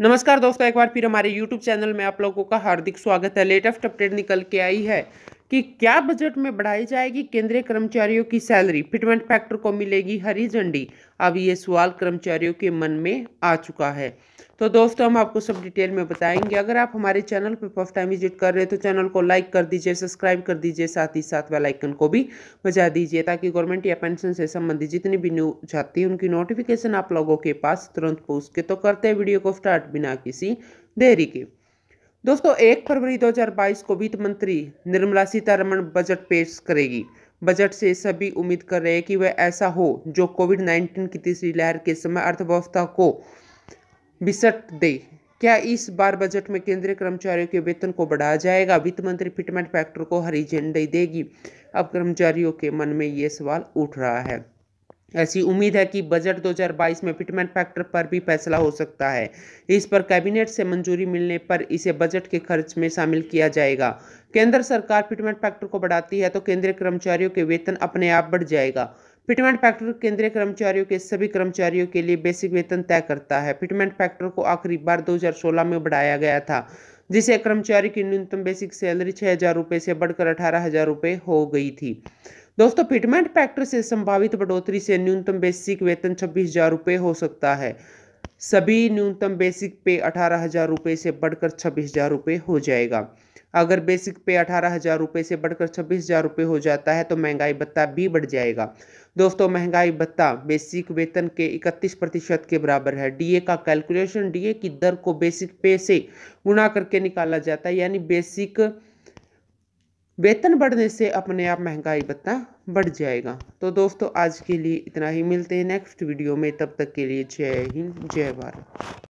नमस्कार दोस्तों एक बार फिर हमारे YouTube चैनल में आप लोगों का हार्दिक स्वागत है लेटेस्ट अपडेट निकल के आई है कि क्या बजट में बढ़ाई जाएगी केंद्रीय कर्मचारियों की सैलरी फिटमेंट फैक्टर को मिलेगी हरी झंडी अब ये सवाल कर्मचारियों के मन में आ चुका है तो दोस्तों हम आपको सब डिटेल में बताएंगे अगर आप हमारे चैनल पर फर्स्ट टाइम विजिट कर रहे हैं तो चैनल को लाइक कर दीजिए सब्सक्राइब कर दीजिए साथ ही साथ बेल आइकन को भी बजा दीजिए ताकि गवर्नमेंट या पेंशन से संबंधित जितनी भी न्यूज आती है उनकी नोटिफिकेशन आप लोगों के पास तुरंत पहुँच के तो करते हैं वीडियो को स्टार्ट बिना किसी देरी के दोस्तों एक फरवरी 2022 को वित्त मंत्री निर्मला सीतारमण बजट पेश करेगी बजट से सभी उम्मीद कर रहे हैं कि वह ऐसा हो जो कोविड 19 की तीसरी लहर के समय अर्थव्यवस्था को बिसट दे क्या इस बार बजट में केंद्रीय कर्मचारियों के वेतन को बढ़ाया जाएगा वित्त मंत्री फिटमेंट फैक्टर को हरी झंडी देगी अब कर्मचारियों के मन में ये सवाल उठ रहा है ऐसी उम्मीद है कि बजट 2022 में फिटमेंट फैक्टर पर भी फैसला हो सकता है इस पर कैबिनेट से मंजूरी मिलने पर इसे बजट के खर्च में शामिल किया जाएगा केंद्र सरकार फिटमेंट फैक्टर को बढ़ाती है तो केंद्रीय कर्मचारियों के वेतन अपने आप बढ़ जाएगा फिटमेंट फैक्टर केंद्रीय कर्मचारियों के सभी कर्मचारियों के लिए बेसिक वेतन तय करता है फिटमेंट फैक्टर को आखिरी बार 2016 में बढ़ाया गया था जिसे कर्मचारी की न्यूनतम बेसिक सैलरी छः हज़ार रुपये से बढ़कर अठारह हज़ार रुपये हो गई थी दोस्तों फिटमेंट फैक्टर से संभावित बढ़ोतरी से न्यूनतम बेसिक वेतन छब्बीस हज़ार रुपये हो सकता है सभी न्यूनतम बेसिक पे अठारह हज़ार रुपये से बढ़कर छब्बीस हज़ार रुपये हो जाएगा अगर बेसिक पे अठारह हज़ार रुपये से बढ़कर छब्बीस हज़ार रुपये हो जाता है तो महंगाई भत्ता भी बढ़ जाएगा दोस्तों महंगाई भत्ता बेसिक वेतन के इकतीस प्रतिशत के बराबर है डीए का कैलकुलेशन डीए की दर को बेसिक पे से गुणा करके निकाला जाता है यानी बेसिक वेतन बढ़ने से अपने आप महंगाई भत्ता बढ़ जाएगा तो दोस्तों आज के लिए इतना ही मिलते हैं नेक्स्ट वीडियो में तब तक के लिए जय हिंद जय भारत